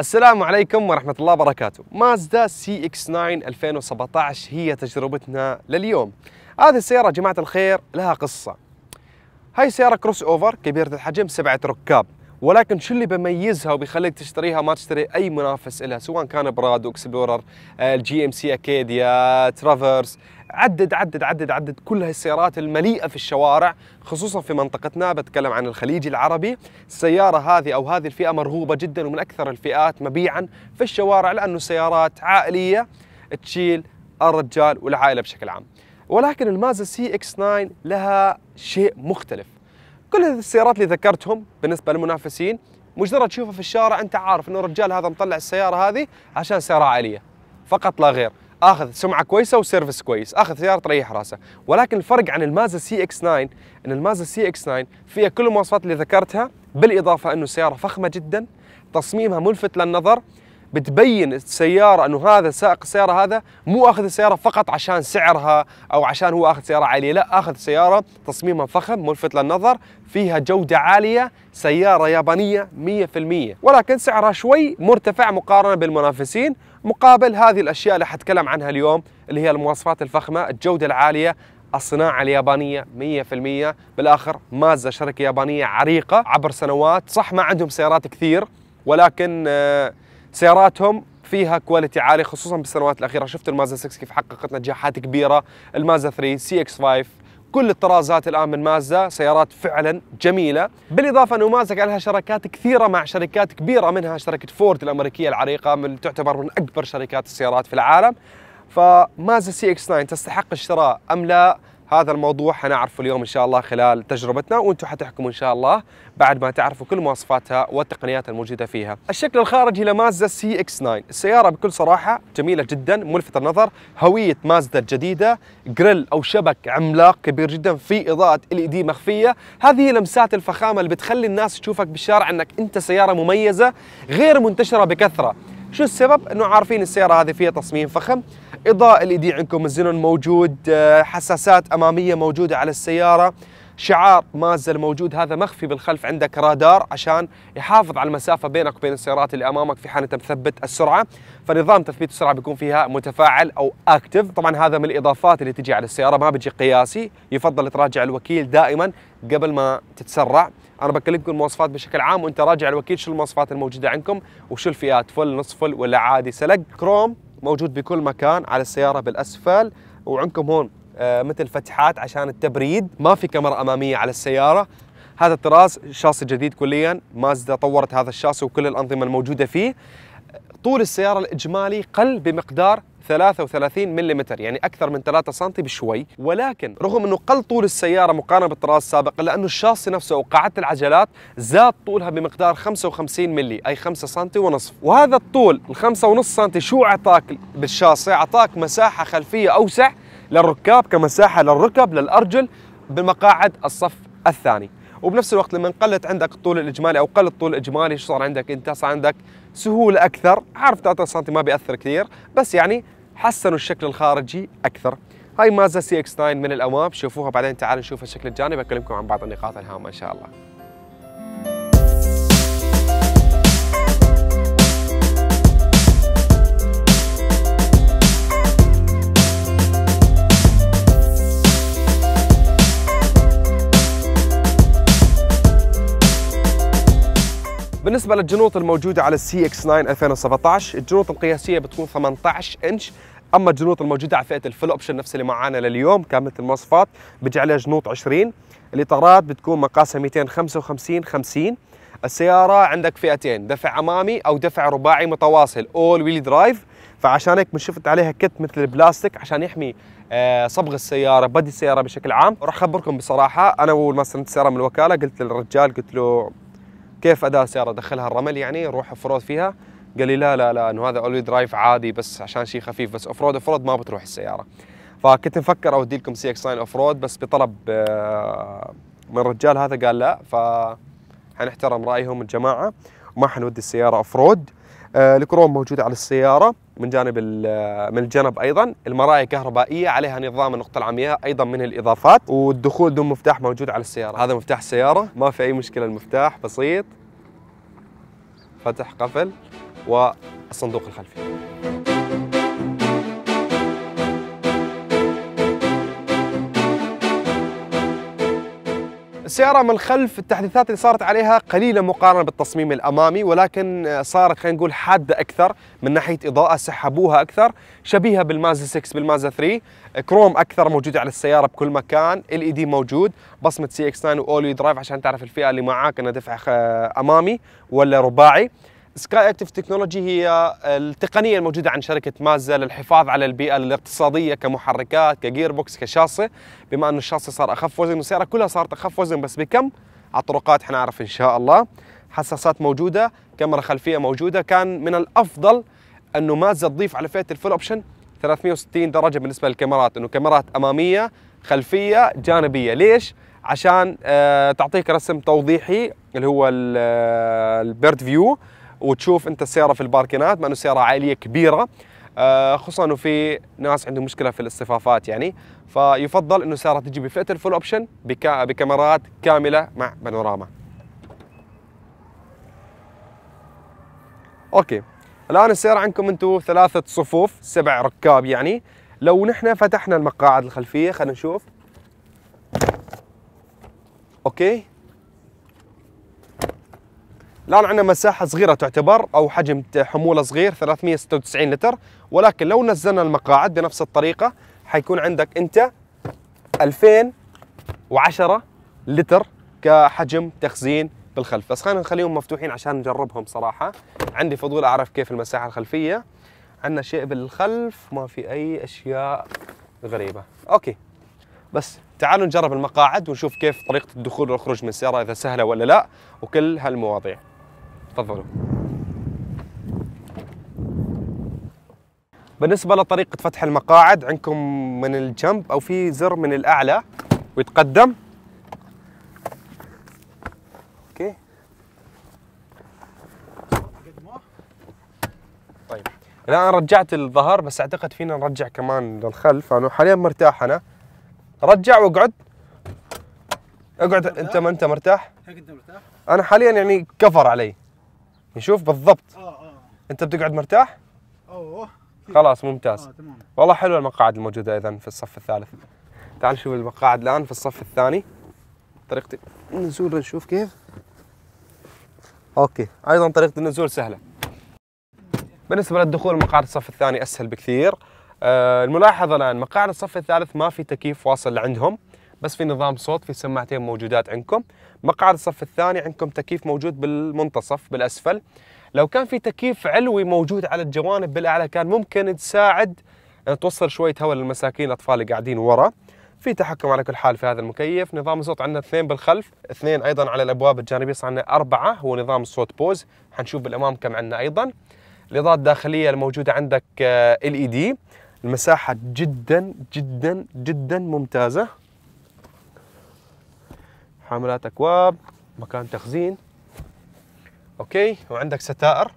السلام عليكم ورحمة الله وبركاته مازدا سي اكس 9 2017 هي تجربتنا لليوم هذه السيارة يا جماعة الخير لها قصة هاي سيارة كروس اوفر كبيرة الحجم سبعة ركاب ولكن شو اللي بيميزها وبيخليك تشتريها ما تشتري اي منافس لها سواء كان برادو اكسبلورر آه، الجي ام سي اكاديا ترافرس عدد عدد عدد عدد كل هالسيارات المليئه في الشوارع خصوصا في منطقتنا بتكلم عن الخليج العربي السياره هذه او هذه الفئه مرغوبه جدا ومن اكثر الفئات مبيعا في الشوارع لانه سيارات عائليه تشيل الرجال والعائله بشكل عام ولكن المازا سي اكس 9 لها شيء مختلف كل السيارات اللي ذكرتهم بالنسبه للمنافسين مجرد تشوفه في الشارع انت عارف انه الرجال هذا مطلع السياره هذه عشان سياره عاليه فقط لا غير اخذ سمعه كويسه وسيرفس كويس اخذ سياره تريح راسه ولكن الفرق عن المازا سي اكس 9 ان المازا سي اكس 9 فيها كل المواصفات اللي ذكرتها بالاضافه انه سياره فخمه جدا تصميمها ملفت للنظر بتبين السياره انه هذا سائق السياره هذا مو اخذ السياره فقط عشان سعرها او عشان هو اخذ سياره عاليه لا اخذ سياره تصميمها فخم ملفت للنظر فيها جوده عاليه سياره يابانيه 100% ولكن سعرها شوي مرتفع مقارنه بالمنافسين مقابل هذه الاشياء اللي حتكلم عنها اليوم اللي هي المواصفات الفخمه الجوده العاليه الصناعة اليابانية 100% بالآخر مازا شركة يابانية عريقة عبر سنوات صح ما عندهم سيارات كثير ولكن آه، سياراتهم فيها كواليتي عالي خصوصا بالسنوات الاخيره شفت المازا 6 كيف حققت نجاحات كبيره المازا 3 سي اكس 5 كل الطرازات الان من مازا سيارات فعلا جميله بالاضافه انه مازا كان لها شراكات كثيره مع شركات كبيره منها شركه فورد الامريكيه العريقه من تعتبر من اكبر شركات السيارات في العالم فمازا سي اكس 9 تستحق الشراء ام لا هذا الموضوع حنعرفه اليوم ان شاء الله خلال تجربتنا وانتم حتحكموا ان شاء الله بعد ما تعرفوا كل مواصفاتها والتقنيات الموجوده فيها. الشكل الخارجي لمازدا سي اكس 9 السياره بكل صراحه جميله جدا ملفت النظر هويه مازدا الجديده جريل او شبك عملاق كبير جدا في اضاءه ال دي e مخفيه هذه لمسات الفخامه اللي بتخلي الناس تشوفك بالشارع انك انت سياره مميزه غير منتشره بكثره شو السبب؟ انه عارفين السياره هذه فيها تصميم فخم، اضاءه الاي دي عندكم الزنون موجود، آه، حساسات اماميه موجوده على السياره، شعار مازدا موجود هذا مخفي بالخلف عندك رادار عشان يحافظ على المسافه بينك وبين السيارات اللي امامك في حال انت مثبت السرعه فنظام تثبيت السرعه بيكون فيها متفاعل او اكتف طبعا هذا من الاضافات اللي تجي على السياره ما بتجي قياسي يفضل تراجع الوكيل دائما قبل ما تتسرع انا بكلمكم المواصفات بشكل عام وانت راجع الوكيل شو المواصفات الموجوده عندكم وشو الفئات فل نصف فل ولا عادي سلق كروم موجود بكل مكان على السياره بالاسفل وعندكم هون آه، مثل فتحات عشان التبريد ما في كاميرا أمامية على السيارة هذا الطراز شاصي جديد كليا مازدا طورت هذا الشاصي وكل الأنظمة الموجودة فيه طول السيارة الإجمالي قل بمقدار 33 ملم يعني أكثر من 3 سم بشوي ولكن رغم أنه قل طول السيارة مقارنة بالطراز السابق إلا أنه الشاصي نفسه وقاعدة العجلات زاد طولها بمقدار 55 ملي أي 5 سم ونصف وهذا الطول ال 5 سم شو أعطاك بالشاصي أعطاك مساحة خلفية أوسع للركاب كمساحه للركب للارجل بمقاعد الصف الثاني وبنفس الوقت لما قلت عندك الطول الاجمالي او قل الطول الاجمالي شو صار عندك انت صار عندك سهوله اكثر عارف 3 سم ما بياثر كثير بس يعني حسنوا الشكل الخارجي اكثر هاي مازا سي اكس 9 من الامام شوفوها بعدين تعالوا نشوف الشكل الجانبي اكلمكم عن بعض النقاط الهامه ان شاء الله بالنسبه للجنوط الموجوده على السي اكس 9 2017 الجنوط القياسيه بتكون 18 انش اما الجنوط الموجوده على فئه الفل اوبشن نفس اللي معانا لليوم كامله المواصفات بيجي عليها جنوط 20 الاطارات بتكون مقاسها 255 50 السياره عندك فئتين دفع امامي او دفع رباعي متواصل اول ويل درايف فعشان هيك شفت عليها كت مثل البلاستيك عشان يحمي آه، صبغ السياره بدي السياره بشكل عام راح اخبركم بصراحه انا اول ما استلمت السياره من الوكاله قلت للرجال قلت له كيف اداء السياره ادخلها الرمل يعني اروح اوف رود فيها قال لي لا لا لا انه هذا اولوي درايف عادي بس عشان شيء خفيف بس اوف رود اوف رود ما بتروح السياره فكنت مفكر اودي لكم سي اكس 9 اوف رود بس بطلب آه، من الرجال هذا قال لا ف حنحترم رايهم الجماعه وما حنودي السياره اوف رود آه، الكروم موجوده على السياره من جانب من الجنب ايضا المرايا كهربائيه عليها نظام النقطه العمياء ايضا من الاضافات والدخول دون مفتاح موجود على السياره هذا مفتاح السياره ما في اي مشكله المفتاح بسيط فتح قفل والصندوق الخلفي السيارة من الخلف التحديثات اللي صارت عليها قليلة مقارنة بالتصميم الأمامي ولكن صارت خلينا نقول حادة أكثر من ناحية إضاءة سحبوها أكثر شبيهة بالمازا 6 بالمازا 3 كروم أكثر موجودة على السيارة بكل مكان ال إي دي موجود بصمة سي اكس 9 وأولي درايف عشان تعرف الفئة اللي معاك أنها دفع أمامي ولا رباعي سكاي اكتف تكنولوجي هي آه، التقنيه الموجوده عند شركه مازا للحفاظ على البيئه الاقتصاديه كمحركات كجير بوكس كشاصي بما انه الشاصي صار اخف وزن والسياره كلها صارت اخف وزن بس بكم على الطرقات حنعرف ان شاء الله حساسات موجوده كاميرا خلفيه موجوده كان من الافضل انه مازا تضيف على فئه الفول اوبشن 360 درجه بالنسبه للكاميرات انه كاميرات اماميه خلفيه جانبيه ليش عشان آه، تعطيك رسم توضيحي اللي هو آه، البيرد فيو وتشوف انت السياره في الباركنات مع انه سياره عائليه كبيره آه، خصوصا انه في ناس عندهم مشكله في الاصطفافات يعني فيفضل انه السياره تجي بفئه الفول اوبشن بكاميرات كامله مع بانوراما اوكي الان السياره عندكم انتم ثلاثه صفوف سبع ركاب يعني لو نحن فتحنا المقاعد الخلفيه خلينا نشوف اوكي الان عندنا مساحه صغيره تعتبر او حجم حموله صغير 396 لتر ولكن لو نزلنا المقاعد بنفس الطريقه حيكون عندك انت 2010 لتر كحجم تخزين بالخلف بس خلينا نخليهم مفتوحين عشان نجربهم صراحه عندي فضول اعرف كيف المساحه الخلفيه عندنا شيء بالخلف ما في اي اشياء غريبه اوكي بس تعالوا نجرب المقاعد ونشوف كيف طريقه الدخول والخروج من السياره اذا سهله ولا لا وكل هالمواضيع تفضلوا بالنسبه لطريقه فتح المقاعد عندكم من الجنب او في زر من الاعلى ويتقدم اوكي طيب الان رجعت الظهر بس اعتقد فينا نرجع كمان للخلف انا حاليا مرتاح انا رجع واقعد اقعد انت ما انت مرتاح؟ انت مرتاح؟ انا حاليا يعني كفر علي نشوف بالضبط اه اه انت بتقعد مرتاح؟ اوه خلاص ممتاز آه تمام. والله حلوه المقاعد الموجوده اذا في الصف الثالث تعال شوف المقاعد الان في الصف الثاني طريقه النزول نشوف كيف اوكي ايضا طريقه النزول سهله بالنسبه للدخول مقاعد الصف الثاني اسهل بكثير آه الملاحظه الان مقاعد الصف الثالث ما في تكييف واصل عندهم بس في نظام صوت في سماعتين موجودات عندكم مقعد الصف الثاني عندكم تكييف موجود بالمنتصف بالاسفل لو كان في تكييف علوي موجود على الجوانب بالاعلى كان ممكن تساعد أن آه، توصل شويه هواء للمساكين الاطفال اللي قاعدين ورا في تحكم على كل حال في هذا المكيف نظام الصوت عندنا اثنين بالخلف اثنين ايضا على الابواب الجانبيه صار عندنا اربعه هو نظام الصوت بوز حنشوف بالامام كم عندنا ايضا الاضاءه الداخليه الموجوده عندك آه، ال اي دي المساحه جدا جدا جدا ممتازه حاملات اكواب مكان تخزين اوكي وعندك ستائر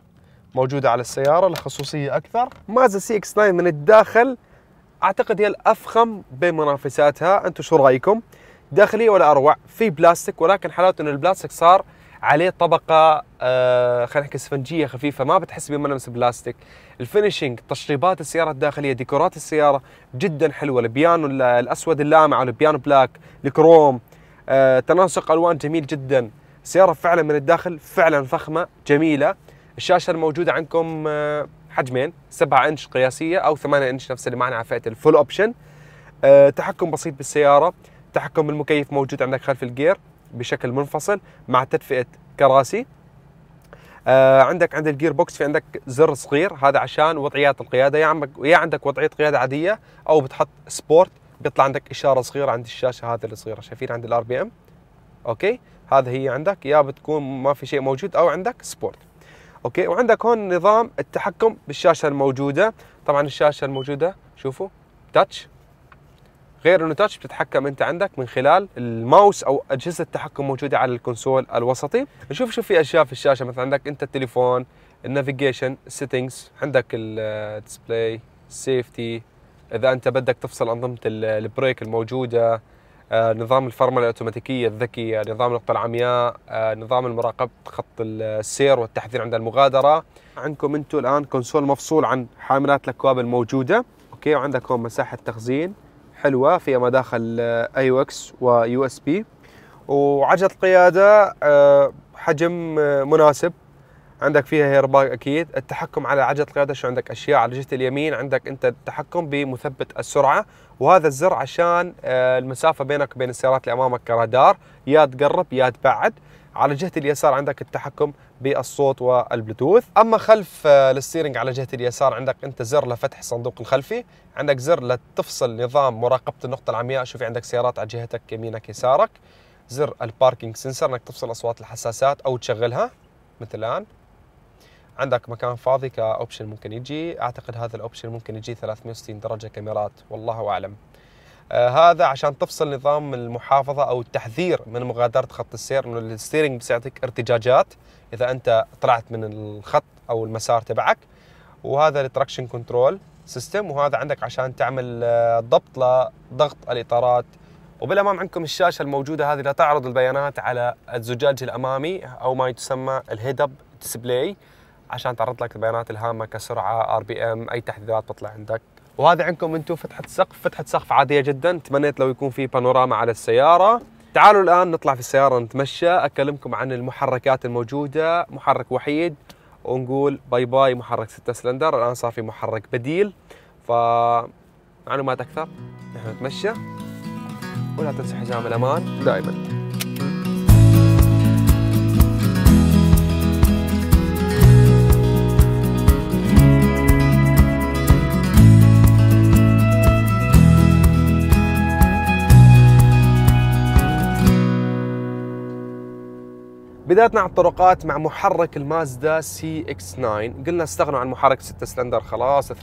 موجوده على السياره لخصوصيه اكثر مازا سي اكس 9 من الداخل اعتقد هي الافخم بمنافساتها انتم شو رايكم داخليه ولا اروع في بلاستيك ولكن حالات ان البلاستيك صار عليه طبقه آه خلينا نحكي اسفنجيه خفيفه ما بتحس بملمس بلاستيك الفينشينج تشطيبات السياره الداخليه ديكورات السياره جدا حلوه البيانو الاسود اللامع والبيانو بلاك الكروم آه، تناسق الوان جميل جدا السياره فعلا من الداخل فعلا فخمه جميله الشاشه الموجوده عندكم آه، حجمين 7 انش قياسيه او 8 انش نفس اللي معنا على فئه الفول اوبشن آه، تحكم بسيط بالسياره تحكم المكيف موجود عندك خلف الجير بشكل منفصل مع تدفئه كراسي آه عندك عند الجير بوكس في عندك زر صغير هذا عشان وضعيات القياده يا عمك يا عندك وضعيه قياده عاديه او بتحط سبورت بيطلع عندك اشاره صغيره عند الشاشه هذه الصغيره شايفين عند الار بي ام اوكي هذا هي عندك يا بتكون ما في شيء موجود او عندك سبورت اوكي وعندك هون نظام التحكم بالشاشه الموجوده طبعا الشاشه الموجوده شوفوا تاتش غير انه تاتش بتتحكم انت عندك من خلال الماوس او اجهزه التحكم موجوده على الكونسول الوسطي نشوف شو في اشياء في الشاشه مثلا عندك انت التليفون النافيجيشن سيتنجز عندك الديسبلاي السيفتي اذا انت بدك تفصل انظمه البريك الموجوده آه، نظام الفرمله الاوتوماتيكيه الذكيه آه، نظام النقطه العمياء آه، نظام المراقبه خط السير والتحذير عند المغادره عندكم انتم الان كونسول مفصول عن حاملات الاكواب الموجوده اوكي وعندك هون مساحه تخزين حلوه فيها مداخل اي او اكس ويو اس بي وعجله القياده حجم مناسب عندك فيها هيرباك اكيد التحكم على عجله القياده شو عندك اشياء على جهه اليمين عندك انت التحكم بمثبت السرعه وهذا الزر عشان آه، المسافه بينك وبين السيارات اللي امامك كرادار يا تقرب يا تبعد على جهه اليسار عندك التحكم بالصوت والبلوتوث اما خلف الستيرنج آه، على جهه اليسار عندك انت زر لفتح الصندوق الخلفي عندك زر لتفصل نظام مراقبه النقطه العمياء شوف عندك سيارات على جهتك يمينك يسارك زر الباركينج سنسر انك تفصل اصوات الحساسات او تشغلها مثل الان عندك مكان فاضي كاوبشن ممكن يجي اعتقد هذا الاوبشن ممكن يجي 360 درجه كاميرات والله اعلم آه هذا عشان تفصل نظام المحافظه او التحذير من مغادره خط السير انه الستيرنج بيعطيك ارتجاجات اذا انت طلعت من الخط او المسار تبعك وهذا التراكشن كنترول سيستم وهذا عندك عشان تعمل آه، ضبط لضغط الاطارات وبالامام عندكم الشاشه الموجوده هذه لتعرض تعرض البيانات على الزجاج الامامي او ما يسمى الهيد اب ديسبلاي عشان تعرض لك البيانات الهامه كسرعه ار بي ام اي تحديثات بتطلع عندك وهذا عندكم انتم فتحه سقف فتحه سقف عاديه جدا تمنيت لو يكون في بانوراما على السياره تعالوا الان نطلع في السياره نتمشى اكلمكم عن المحركات الموجوده محرك وحيد ونقول باي باي محرك 6 سلندر الان صار في محرك بديل ف معلومات اكثر نحن نتمشى ولا تنسوا حزام الامان دائما بدايتنا على الطرقات مع محرك المازدا سي اكس 9 قلنا استغنوا عن محرك 6 سلندر خلاص 3.7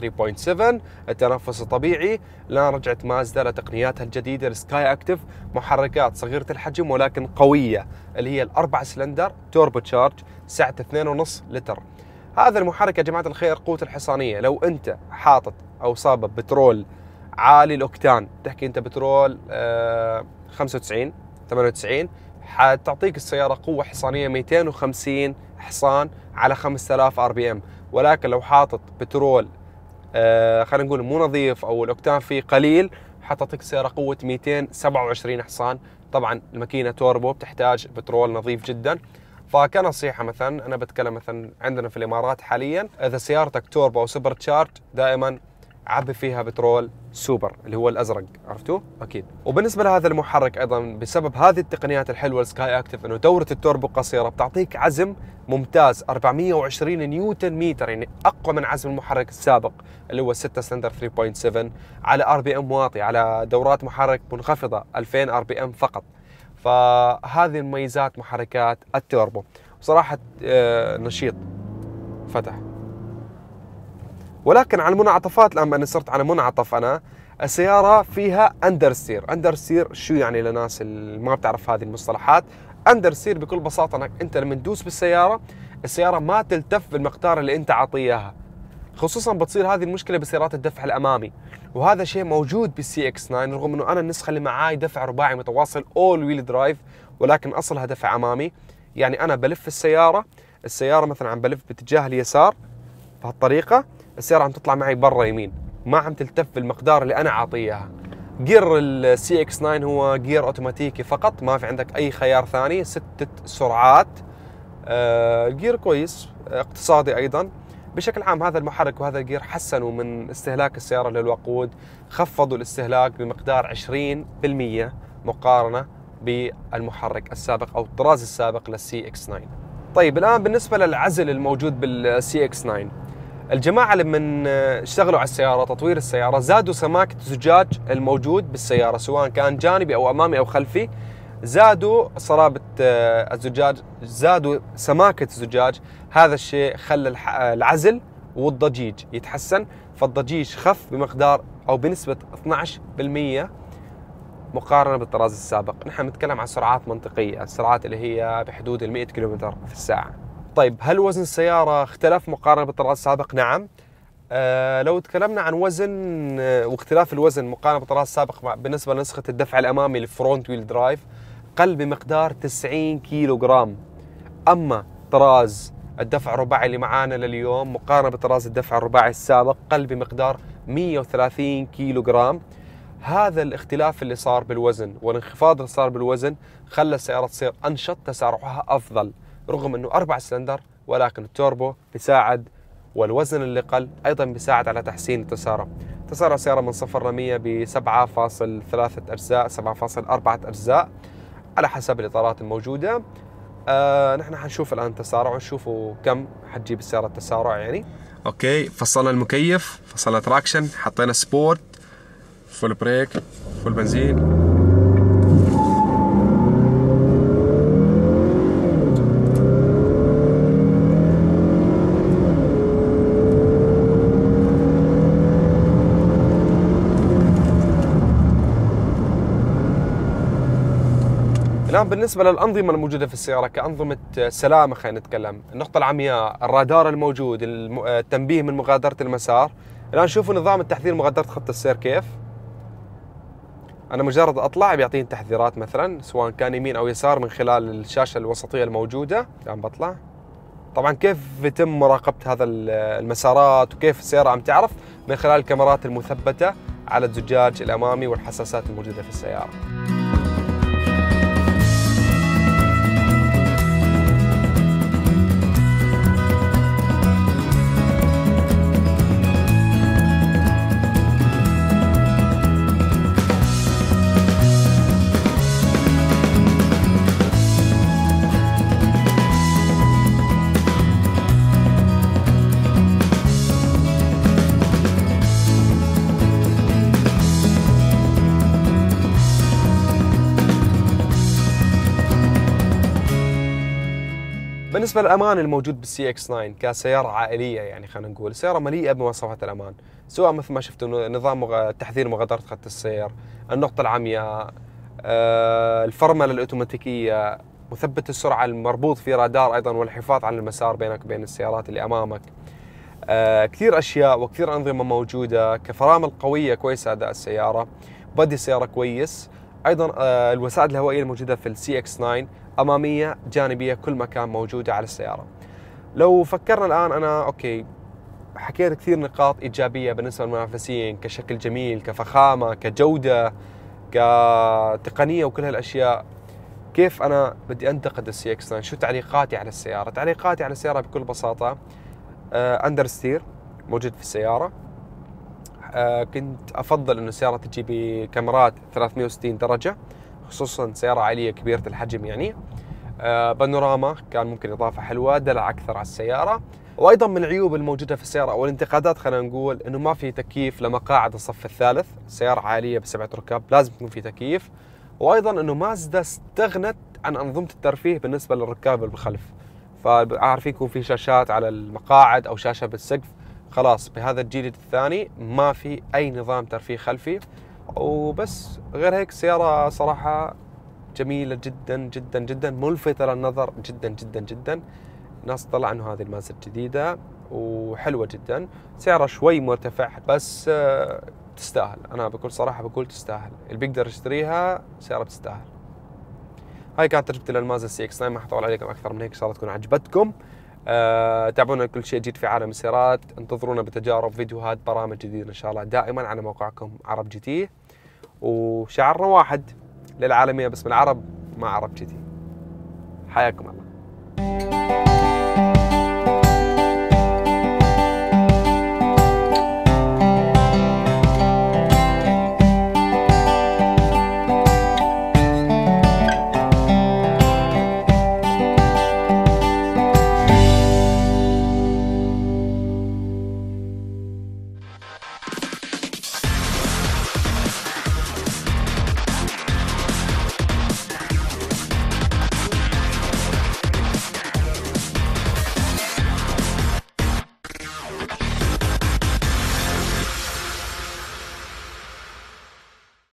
التنفس الطبيعي الان رجعت مازدا لتقنياتها الجديده السكاي اكتف محركات صغيره الحجم ولكن قويه اللي هي الاربع سلندر توربو تشارج سعه 2.5 لتر هذا المحرك يا جماعه الخير قوته الحصانيه لو انت حاطط او صاب بترول عالي الاوكتان تحكي انت بترول 95 آه، 98 حتعطيك السياره قوه حصانيه 250 حصان على 5000 ار بي ام ولكن لو حاطط بترول آه خلينا نقول مو نظيف او الاوكتان فيه قليل حتعطيك السياره قوه 227 حصان طبعا الماكينه توربو بتحتاج بترول نظيف جدا فكنصيحة مثلا أنا بتكلم مثلا عندنا في الإمارات حاليا إذا سيارتك توربو أو سوبر تشارج دائما عبي فيها بترول سوبر اللي هو الازرق عرفتوه اكيد وبالنسبه لهذا المحرك ايضا بسبب هذه التقنيات الحلوه السكاي اكتف انه دوره التوربو قصيره بتعطيك عزم ممتاز 420 نيوتن متر يعني اقوى من عزم المحرك السابق اللي هو 6 سلندر 3.7 على ار بي ام واطي على دورات محرك منخفضه 2000 ار بي ام فقط فهذه مميزات محركات التوربو بصراحه آه، نشيط فتح ولكن على المنعطفات لما أنا صرت على منعطف أنا السيارة فيها أندرستير أندرستير شو يعني للناس اللي ما بتعرف هذه المصطلحات أندرستير بكل بساطة أنك أنت لما تدوس بالسيارة السيارة ما تلتف بالمقدار اللي أنت عاطيها خصوصا بتصير هذه المشكله بسيارات الدفع الامامي وهذا شيء موجود بالسي اكس 9 رغم انه انا النسخه اللي معاي دفع رباعي متواصل اول ويل درايف ولكن اصلها دفع امامي يعني انا بلف السياره السياره مثلا عم بلف باتجاه اليسار بهالطريقه السياره عم تطلع معي برا يمين ما عم تلتف بالمقدار اللي انا عاطيه اياها جير السي اكس 9 هو جير اوتوماتيكي فقط ما في عندك اي خيار ثاني ستة سرعات آه، الجير كويس اقتصادي ايضا بشكل عام هذا المحرك وهذا الجير حسنوا من استهلاك السيارة للوقود خفضوا الاستهلاك بمقدار 20% مقارنة بالمحرك السابق أو الطراز السابق للسي اكس 9 طيب الآن بالنسبة للعزل الموجود بالسي اكس 9 الجماعه اللي من آه، اشتغلوا على السياره تطوير السياره زادوا سماكه الزجاج الموجود بالسياره سواء كان جانبي او امامي او خلفي زادوا صلابه آه، الزجاج زادوا سماكه الزجاج هذا الشيء خلى آه، العزل والضجيج يتحسن فالضجيج خف بمقدار او بنسبه 12% مقارنه بالطراز السابق نحن نتكلم عن سرعات منطقيه السرعات اللي هي بحدود ال 100 كيلومتر في الساعه طيب هل وزن السيارة اختلف مقارنة بالطرات السابق؟ نعم أه لو تكلمنا عن وزن أه واختلاف الوزن مقارنة بالطرات السابق بالنسبة لنسخة الدفع الأمامي الفرونت ويل درايف قل بمقدار 90 كيلو جرام أما طراز الدفع الرباعي اللي معانا لليوم مقارنة بطراز الدفع الرباعي السابق قل بمقدار 130 كيلو جرام هذا الاختلاف اللي صار بالوزن والانخفاض اللي صار بالوزن خلى السيارة تصير أنشط تسارعها أفضل رغم انه اربع سلندر ولكن التوربو بيساعد والوزن اللي قل ايضا بيساعد على تحسين التسارع تسارع السياره من صفر ل 100 ب 7.3 اجزاء 7.4 اجزاء على حسب الاطارات الموجوده آه نحن حنشوف الان تسارع ونشوفوا كم حتجيب السياره التسارع يعني اوكي فصلنا المكيف فصلنا تراكشن حطينا سبورت فول بريك فول بنزين الان بالنسبه للانظمه الموجوده في السياره كانظمه آه، سلامه خلينا نتكلم، النقطه العمياء، الرادار الموجود، آه، التنبيه من مغادره المسار، الان شوفوا نظام التحذير مغادره خط السير كيف. انا مجرد اطلع بيعطيني تحذيرات مثلا سواء كان يمين او يسار من خلال الشاشه الوسطيه الموجوده، الان بطلع. طبعا كيف يتم مراقبه هذا المسارات وكيف السياره عم تعرف من خلال الكاميرات المثبته على الزجاج الامامي والحساسات الموجوده في السياره. بالنسبه للامان الموجود بالسي اكس 9 كسياره عائليه يعني خلينا نقول سياره مليئه بمواصفات الامان سواء مثل ما شفتوا نظام مغ... تحذير مغادره خط السير النقطه العمياء آه، الفرمله الاوتوماتيكيه مثبت السرعه المربوط في رادار ايضا والحفاظ على المسار بينك وبين السيارات اللي امامك آه، كثير اشياء وكثير انظمه موجوده كفرامل قويه كويسه اداء السياره بادي السياره كويس ايضا آه، الوسائد الهوائيه الموجوده في السي اكس 9 اماميه جانبيه كل مكان موجوده على السياره لو فكرنا الان انا اوكي حكيت كثير نقاط ايجابيه بالنسبه للمنافسين كشكل جميل كفخامه كجوده كتقنيه وكل هالاشياء كيف انا بدي انتقد السي اكس شو تعليقاتي على السياره تعليقاتي على السياره بكل بساطه اندر آه، ستير موجود في السياره آه، كنت افضل انه السياره تجي بكاميرات 360 درجه خصوصا سياره عاليه كبيره الحجم يعني آه، بانوراما كان ممكن اضافه حلوه دلع اكثر على السياره وايضا من العيوب الموجوده في السياره او الانتقادات خلينا نقول انه ما في تكييف لمقاعد الصف الثالث سياره عاليه بسبعه ركاب لازم يكون في تكييف وايضا انه مازدا استغنت عن انظمه الترفيه بالنسبه للركاب اللي بالخلف فعارف يكون في شاشات على المقاعد او شاشه بالسقف خلاص بهذا الجيل الثاني ما في اي نظام ترفيه خلفي وبس غير هيك السياره صراحه جميله جدا جدا جدا ملفته للنظر جدا جدا جدا الناس طلع انه هذه المازدا الجديده وحلوه جدا سعرها شوي مرتفع بس آه، تستاهل انا بكل صراحه بقول تستاهل اللي بيقدر يشتريها سيارة بتستاهل هاي كانت تجربتي للمازدا سي اكس 9 ما حطول عليكم اكثر من هيك ان شاء الله تكون عجبتكم أه تابعونا كل شيء جديد في عالم السيارات انتظرونا بتجارب فيديوهات برامج جديده ان شاء الله دائما على موقعكم عرب جي تي وشعرنا واحد للعالميه بس من العرب ما عرب كذي حياكم الله